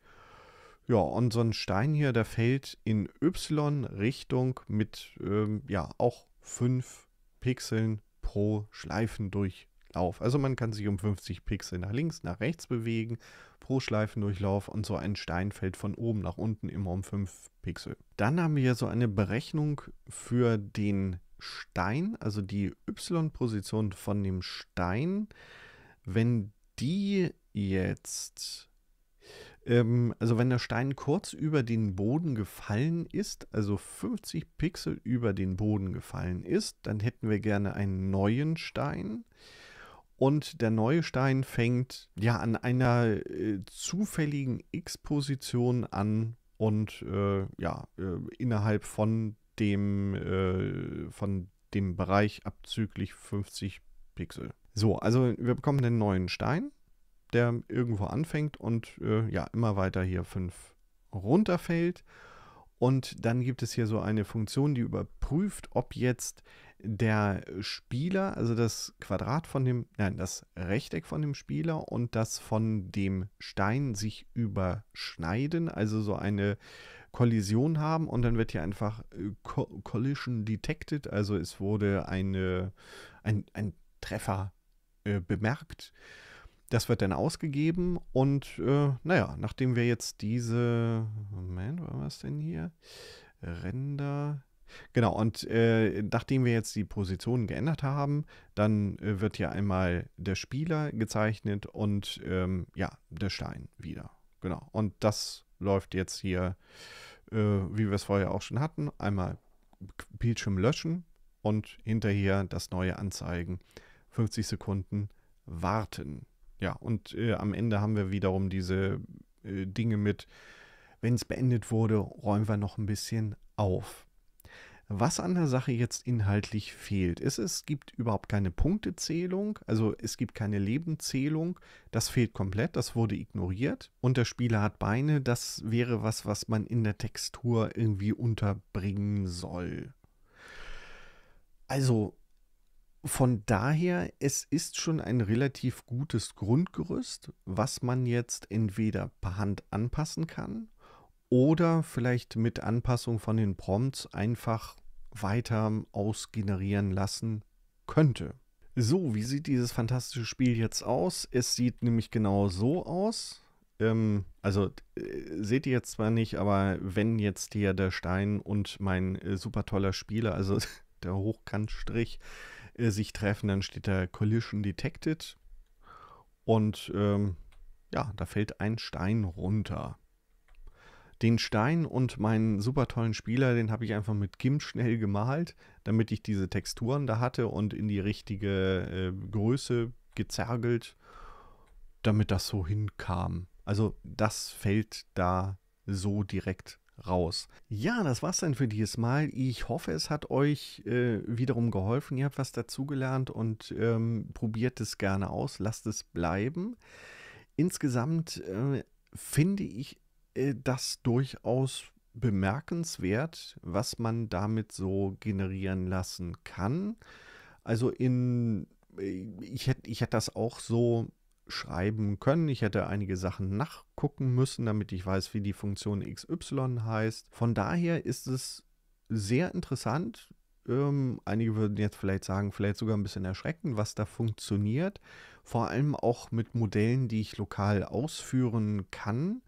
S1: Ja, und so ein Stein hier, der fällt in Y-Richtung mit, ähm, ja, auch 5 Pixeln pro Schleifendurchmesser. Lauf. Also man kann sich um 50 Pixel nach links, nach rechts bewegen, pro Schleifendurchlauf und so ein Stein fällt von oben nach unten immer um 5 Pixel. Dann haben wir so eine Berechnung für den Stein, also die Y-Position von dem Stein. Wenn die jetzt ähm, also wenn der Stein kurz über den Boden gefallen ist, also 50 Pixel über den Boden gefallen ist, dann hätten wir gerne einen neuen Stein und der neue Stein fängt ja an einer äh, zufälligen X-Position an und äh, ja, äh, innerhalb von dem, äh, von dem Bereich abzüglich 50 Pixel. So, also wir bekommen den neuen Stein, der irgendwo anfängt und äh, ja, immer weiter hier 5 runterfällt. Und dann gibt es hier so eine Funktion, die überprüft, ob jetzt der Spieler, also das Quadrat von dem, nein, das Rechteck von dem Spieler und das von dem Stein sich überschneiden, also so eine Kollision haben und dann wird hier einfach äh, Co Collision detected, also es wurde eine, ein, ein Treffer äh, bemerkt. Das wird dann ausgegeben und äh, naja, nachdem wir jetzt diese, Moment, was war es denn hier? Render, Genau, und äh, nachdem wir jetzt die Positionen geändert haben, dann äh, wird hier einmal der Spieler gezeichnet und ähm, ja, der Stein wieder. Genau, und das läuft jetzt hier, äh, wie wir es vorher auch schon hatten, einmal Bildschirm löschen und hinterher das neue anzeigen. 50 Sekunden warten. Ja, und äh, am Ende haben wir wiederum diese äh, Dinge mit, wenn es beendet wurde, räumen wir noch ein bisschen auf. Was an der Sache jetzt inhaltlich fehlt, ist, es gibt überhaupt keine Punktezählung, also es gibt keine Lebenszählung. Das fehlt komplett, das wurde ignoriert. Und der Spieler hat Beine, das wäre was, was man in der Textur irgendwie unterbringen soll. Also von daher, es ist schon ein relativ gutes Grundgerüst, was man jetzt entweder per Hand anpassen kann oder vielleicht mit Anpassung von den Prompts einfach weiter ausgenerieren lassen könnte. So, wie sieht dieses fantastische Spiel jetzt aus? Es sieht nämlich genau so aus. Ähm, also äh, seht ihr jetzt zwar nicht, aber wenn jetzt hier der Stein und mein äh, super toller Spieler, also der Hochkantstrich, äh, sich treffen, dann steht da Collision Detected. Und ähm, ja, da fällt ein Stein runter den Stein und meinen super tollen Spieler, den habe ich einfach mit GIMP schnell gemalt, damit ich diese Texturen da hatte und in die richtige äh, Größe gezergelt, damit das so hinkam. Also das fällt da so direkt raus. Ja, das war's dann für dieses Mal. Ich hoffe, es hat euch äh, wiederum geholfen. Ihr habt was dazugelernt und ähm, probiert es gerne aus. Lasst es bleiben. Insgesamt äh, finde ich äh, das durchaus bemerkenswert, was man damit so generieren lassen kann. Also in, äh, ich hätte ich hätt das auch so schreiben können. Ich hätte einige Sachen nachgucken müssen, damit ich weiß, wie die Funktion XY heißt. Von daher ist es sehr interessant. Ähm, einige würden jetzt vielleicht sagen, vielleicht sogar ein bisschen erschreckend, was da funktioniert. Vor allem auch mit Modellen, die ich lokal ausführen kann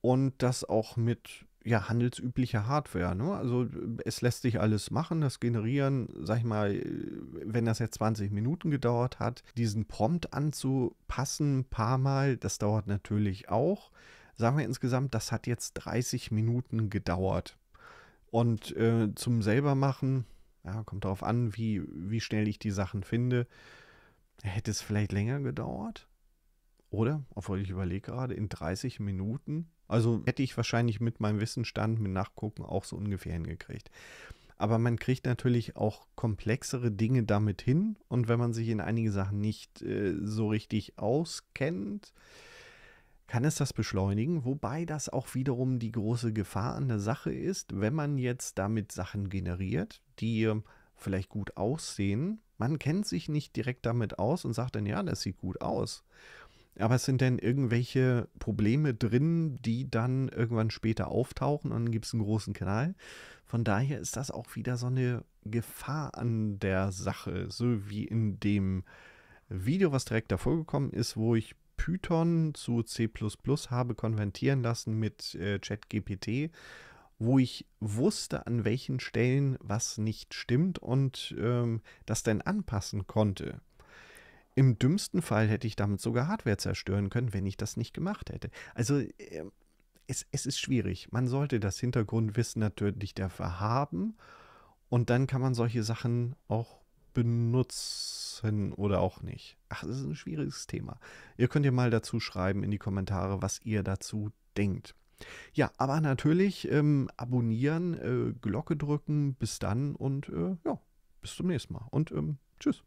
S1: und das auch mit ja, handelsüblicher Hardware. Ne? Also es lässt sich alles machen, das Generieren, sag ich mal, wenn das jetzt 20 Minuten gedauert hat, diesen Prompt anzupassen, ein paar Mal, das dauert natürlich auch. Sagen wir insgesamt, das hat jetzt 30 Minuten gedauert. Und äh, zum selbermachen, ja, kommt darauf an, wie, wie schnell ich die Sachen finde, hätte es vielleicht länger gedauert. Oder, obwohl ich überlege gerade, in 30 Minuten also hätte ich wahrscheinlich mit meinem Wissenstand, mit Nachgucken auch so ungefähr hingekriegt. Aber man kriegt natürlich auch komplexere Dinge damit hin. Und wenn man sich in einige Sachen nicht äh, so richtig auskennt, kann es das beschleunigen. Wobei das auch wiederum die große Gefahr an der Sache ist, wenn man jetzt damit Sachen generiert, die ähm, vielleicht gut aussehen. Man kennt sich nicht direkt damit aus und sagt dann, ja, das sieht gut aus. Aber es sind denn irgendwelche Probleme drin, die dann irgendwann später auftauchen und dann gibt es einen großen Knall. Von daher ist das auch wieder so eine Gefahr an der Sache, so wie in dem Video, was direkt davor gekommen ist, wo ich Python zu C++ habe konvertieren lassen mit äh, ChatGPT, wo ich wusste, an welchen Stellen was nicht stimmt und ähm, das dann anpassen konnte. Im dümmsten Fall hätte ich damit sogar Hardware zerstören können, wenn ich das nicht gemacht hätte. Also ähm, es, es ist schwierig. Man sollte das Hintergrundwissen natürlich dafür haben und dann kann man solche Sachen auch benutzen oder auch nicht. Ach, das ist ein schwieriges Thema. Ihr könnt ja mal dazu schreiben in die Kommentare, was ihr dazu denkt. Ja, aber natürlich ähm, abonnieren, äh, Glocke drücken, bis dann und äh, ja, bis zum nächsten Mal und ähm, tschüss.